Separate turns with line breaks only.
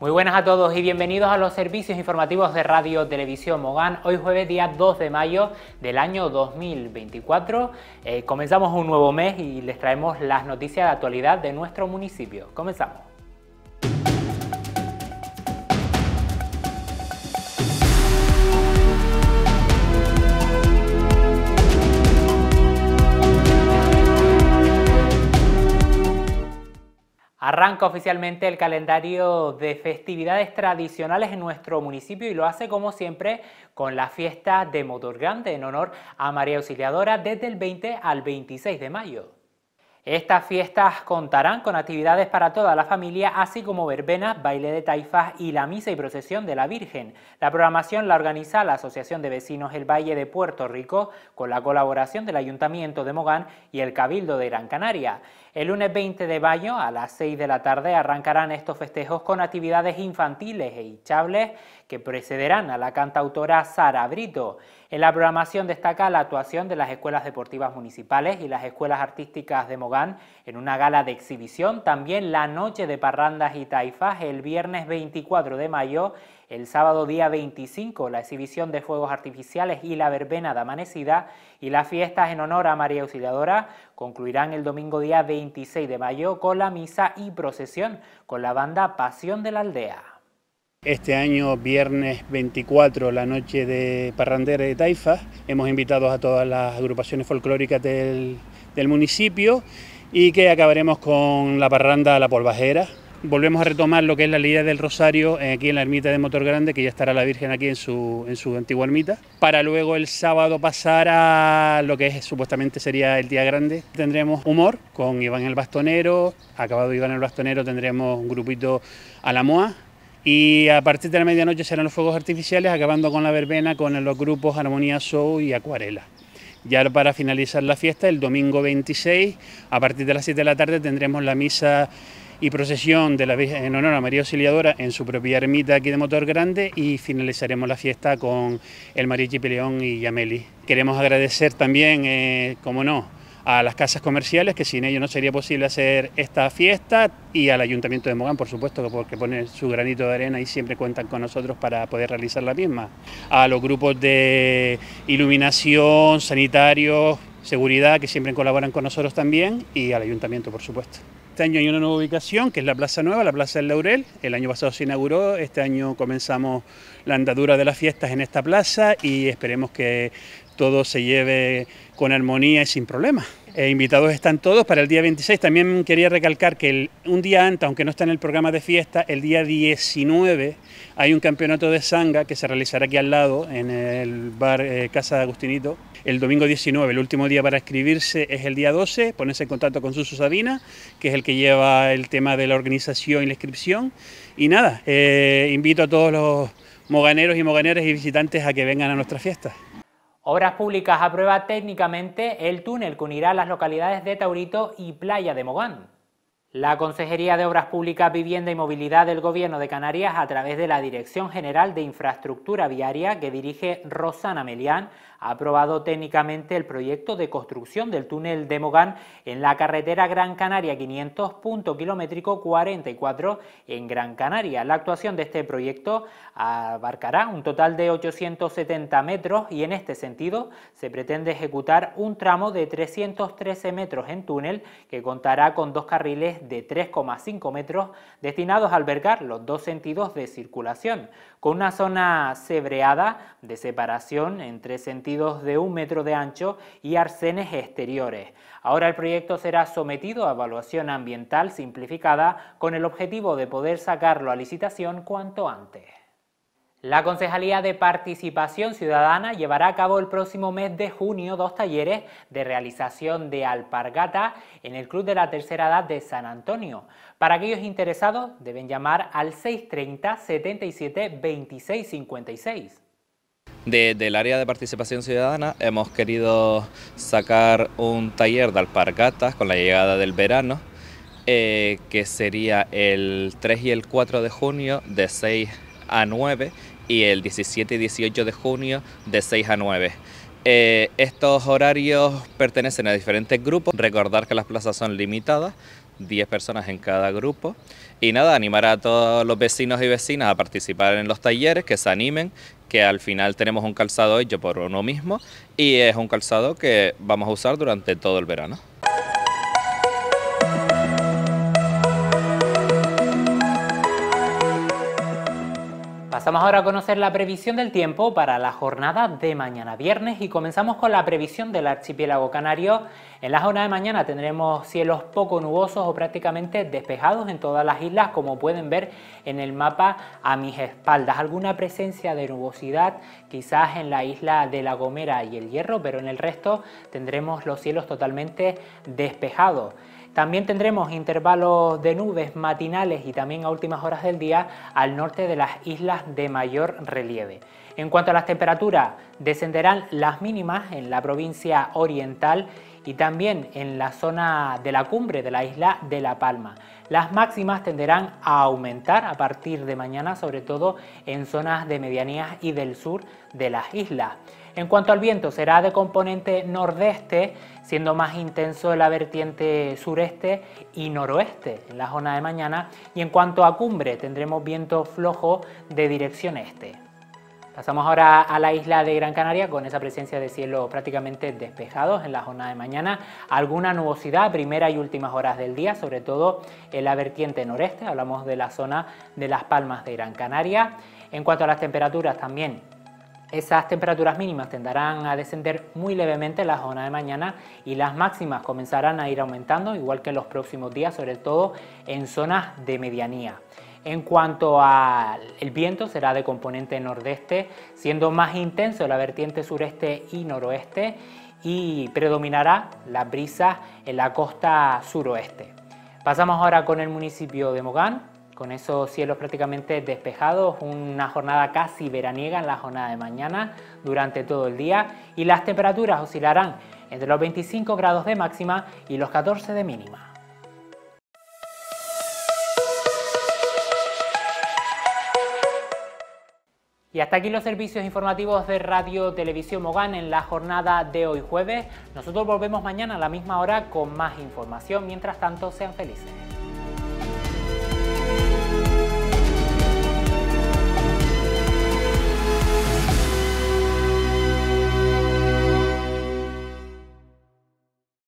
Muy buenas a todos y bienvenidos a los servicios informativos de Radio Televisión Mogán. Hoy jueves día 2 de mayo del año 2024. Eh, comenzamos un nuevo mes y les traemos las noticias de actualidad de nuestro municipio. Comenzamos. Arranca oficialmente el calendario de festividades tradicionales en nuestro municipio y lo hace como siempre con la fiesta de Motorgante en honor a María Auxiliadora desde el 20 al 26 de mayo. Estas fiestas contarán con actividades para toda la familia, así como verbenas, baile de taifas y la misa y procesión de la Virgen. La programación la organiza la Asociación de Vecinos El Valle de Puerto Rico, con la colaboración del Ayuntamiento de Mogán y el Cabildo de Gran Canaria. El lunes 20 de mayo a las 6 de la tarde arrancarán estos festejos con actividades infantiles e hinchables que precederán a la cantautora Sara Brito. En la programación destaca la actuación de las escuelas deportivas municipales y las escuelas artísticas de Mogán en una gala de exhibición, también la noche de parrandas y taifas el viernes 24 de mayo el sábado día 25 la exhibición de fuegos artificiales y la verbena de amanecida y las fiestas en honor a María Auxiliadora concluirán el domingo día 26 de mayo con la misa y procesión con la banda Pasión de la Aldea.
Este año, viernes 24, la noche de Parrandera de Taifa, hemos invitado a todas las agrupaciones folclóricas del, del municipio y que acabaremos con la parranda La Polvajera, volvemos a retomar lo que es la leyenda del Rosario eh, aquí en la ermita de Motor Grande, que ya estará la Virgen aquí en su, en su antigua ermita, para luego el sábado pasar a lo que supuestamente sería el Día Grande. Tendremos humor con Iván el Bastonero, acabado Iván el Bastonero tendremos un grupito a la MOA, y a partir de la medianoche serán los fuegos artificiales, acabando con la verbena con los grupos Armonía Show y Acuarela. Ya para finalizar la fiesta, el domingo 26, a partir de las 7 de la tarde tendremos la misa y procesión de la, en honor a María Auxiliadora en su propia ermita aquí de Motor Grande y finalizaremos la fiesta con el Mariachi Peleón y Yameli. Queremos agradecer también, eh, como no, a las casas comerciales, que sin ellos no sería posible hacer esta fiesta, y al Ayuntamiento de Mogán, por supuesto, porque pone su granito de arena y siempre cuentan con nosotros para poder realizar la misma. A los grupos de iluminación, sanitarios, seguridad, que siempre colaboran con nosotros también, y al Ayuntamiento, por supuesto. Este año hay una nueva ubicación, que es la Plaza Nueva, la Plaza del Laurel. El año pasado se inauguró, este año comenzamos la andadura de las fiestas en esta plaza y esperemos que todo se lleve con armonía y sin problemas. Eh, invitados están todos para el día 26. También quería recalcar que un día antes, aunque no está en el programa de fiesta, el día 19 hay un campeonato de sanga que se realizará aquí al lado, en el bar eh, Casa de Agustinito. El domingo 19, el último día para escribirse es el día 12, ponerse en contacto con Susu Sabina, que es el que lleva el tema de la organización y la inscripción. Y nada, eh, invito a todos los moganeros y moganeras y visitantes a que vengan a nuestras fiestas.
Obras Públicas aprueba técnicamente el túnel que unirá las localidades de Taurito y Playa de Mogán. La Consejería de Obras Públicas, Vivienda y Movilidad del Gobierno de Canarias, a través de la Dirección General de Infraestructura Viaria que dirige Rosana Melián, ha aprobado técnicamente el proyecto de construcción del túnel de Mogán en la carretera Gran Canaria 500, 44 en Gran Canaria. La actuación de este proyecto abarcará un total de 870 metros y en este sentido se pretende ejecutar un tramo de 313 metros en túnel que contará con dos carriles de 3,5 metros destinados a albergar los dos sentidos de circulación, con una zona cebreada de separación entre sentidos de un metro de ancho y arcenes exteriores. Ahora el proyecto será sometido a evaluación ambiental simplificada con el objetivo de poder sacarlo a licitación cuanto antes. La Concejalía de Participación Ciudadana llevará a cabo el próximo mes de junio dos talleres de realización de alpargata en el Club de la Tercera Edad de San Antonio. Para aquellos interesados deben llamar al 630 77 26 56. Desde el área de participación ciudadana hemos querido sacar un taller de alpargatas con la llegada del verano, eh, que sería el 3 y el 4 de junio de 6 a 9 y el 17 y 18 de junio de 6 a 9. Eh, estos horarios pertenecen a diferentes grupos. Recordar que las plazas son limitadas, 10 personas en cada grupo. Y nada, animar a todos los vecinos y vecinas a participar en los talleres, que se animen, que al final tenemos un calzado hecho por uno mismo y es un calzado que vamos a usar durante todo el verano. Pasamos ahora a conocer la previsión del tiempo para la jornada de mañana viernes y comenzamos con la previsión del archipiélago canario. En la jornada de mañana tendremos cielos poco nubosos o prácticamente despejados en todas las islas, como pueden ver en el mapa a mis espaldas. Alguna presencia de nubosidad quizás en la isla de La Gomera y el Hierro, pero en el resto tendremos los cielos totalmente despejados. También tendremos intervalos de nubes matinales y también a últimas horas del día al norte de las islas de mayor relieve. En cuanto a las temperaturas, descenderán las mínimas en la provincia oriental y también en la zona de la cumbre de la isla de La Palma. Las máximas tenderán a aumentar a partir de mañana, sobre todo en zonas de medianías y del sur de las islas. En cuanto al viento, será de componente nordeste, siendo más intenso en la vertiente sureste y noroeste en la zona de mañana. Y en cuanto a cumbre, tendremos viento flojo de dirección este. Pasamos ahora a la isla de Gran Canaria con esa presencia de cielo prácticamente despejado en la zona de mañana. Alguna nubosidad primera y últimas horas del día, sobre todo en la vertiente noreste. Hablamos de la zona de las Palmas de Gran Canaria. En cuanto a las temperaturas también esas temperaturas mínimas tendrán a descender muy levemente en la zona de mañana y las máximas comenzarán a ir aumentando, igual que en los próximos días, sobre todo en zonas de medianía. En cuanto al viento, será de componente nordeste, siendo más intenso la vertiente sureste y noroeste y predominará la brisa en la costa suroeste. Pasamos ahora con el municipio de Mogán con esos cielos prácticamente despejados, una jornada casi veraniega en la jornada de mañana durante todo el día y las temperaturas oscilarán entre los 25 grados de máxima y los 14 de mínima. Y hasta aquí los servicios informativos de Radio Televisión Mogán en la jornada de hoy jueves. Nosotros volvemos mañana a la misma hora con más información. Mientras tanto, sean felices.